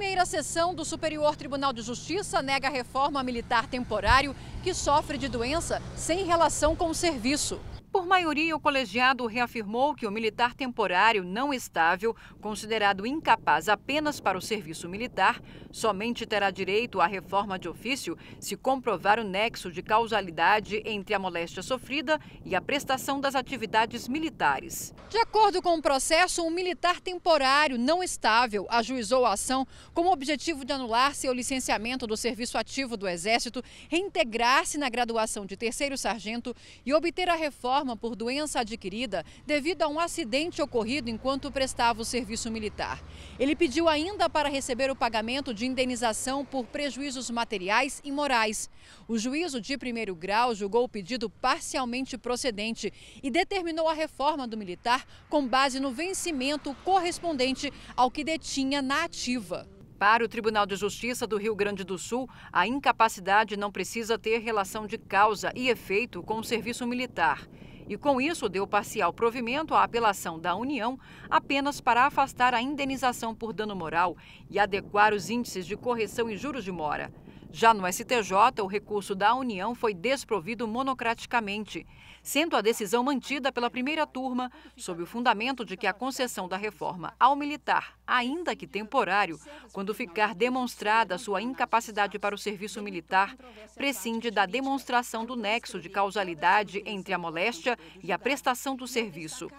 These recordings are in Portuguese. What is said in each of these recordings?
primeira sessão do Superior Tribunal de Justiça nega a reforma militar temporário que sofre de doença sem relação com o serviço. Por maioria, o colegiado reafirmou que o militar temporário não estável, considerado incapaz apenas para o serviço militar, somente terá direito à reforma de ofício se comprovar o nexo de causalidade entre a moléstia sofrida e a prestação das atividades militares. De acordo com o processo, um militar temporário não estável ajuizou a ação com o objetivo de anular seu licenciamento do serviço ativo do Exército, reintegrar-se na graduação de terceiro sargento e obter a reforma forma por doença adquirida devido a um acidente ocorrido enquanto prestava o serviço militar. Ele pediu ainda para receber o pagamento de indenização por prejuízos materiais e morais. O juízo de primeiro grau julgou o pedido parcialmente procedente e determinou a reforma do militar com base no vencimento correspondente ao que detinha na ativa. Para o Tribunal de Justiça do Rio Grande do Sul, a incapacidade não precisa ter relação de causa e efeito com o serviço militar e, com isso, deu parcial provimento à apelação da União apenas para afastar a indenização por dano moral e adequar os índices de correção e juros de mora. Já no STJ, o recurso da União foi desprovido monocraticamente, sendo a decisão mantida pela primeira turma, sob o fundamento de que a concessão da reforma ao militar, ainda que temporário, quando ficar demonstrada sua incapacidade para o serviço militar, prescinde da demonstração do nexo de causalidade entre a moléstia e a prestação do serviço.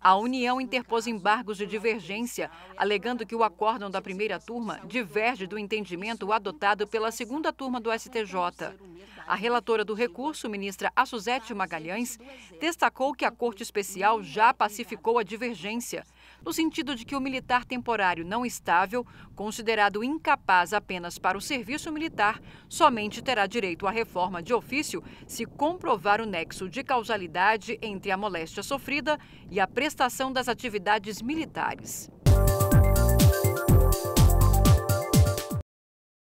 A União interpôs embargos de divergência, alegando que o acórdão da primeira turma diverge do entendimento adotado pela segunda segunda turma do STJ. A relatora do recurso, ministra Assuzete Magalhães, destacou que a Corte Especial já pacificou a divergência, no sentido de que o militar temporário não estável, considerado incapaz apenas para o serviço militar, somente terá direito à reforma de ofício se comprovar o nexo de causalidade entre a moléstia sofrida e a prestação das atividades militares.